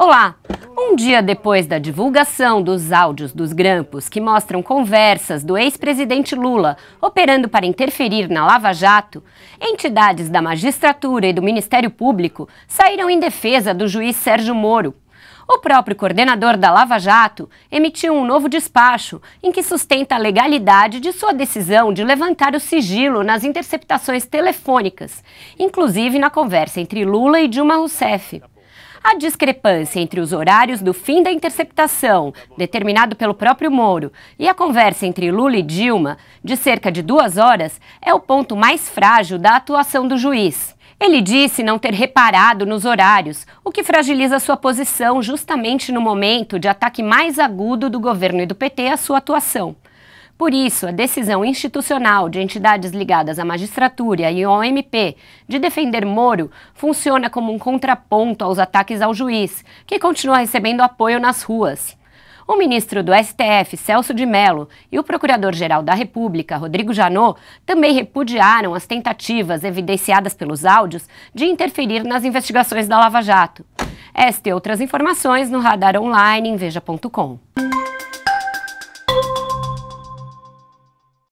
Olá! Um dia depois da divulgação dos áudios dos grampos que mostram conversas do ex-presidente Lula operando para interferir na Lava Jato, entidades da magistratura e do Ministério Público saíram em defesa do juiz Sérgio Moro. O próprio coordenador da Lava Jato emitiu um novo despacho em que sustenta a legalidade de sua decisão de levantar o sigilo nas interceptações telefônicas, inclusive na conversa entre Lula e Dilma Rousseff. A discrepância entre os horários do fim da interceptação, determinado pelo próprio Moro, e a conversa entre Lula e Dilma, de cerca de duas horas, é o ponto mais frágil da atuação do juiz. Ele disse não ter reparado nos horários, o que fragiliza sua posição justamente no momento de ataque mais agudo do governo e do PT à sua atuação. Por isso, a decisão institucional de entidades ligadas à magistratura e ao MP de defender Moro funciona como um contraponto aos ataques ao juiz, que continua recebendo apoio nas ruas. O ministro do STF, Celso de Mello, e o procurador-geral da República, Rodrigo Janot, também repudiaram as tentativas evidenciadas pelos áudios de interferir nas investigações da Lava Jato. Esta e outras informações no Radar Online em Veja.com.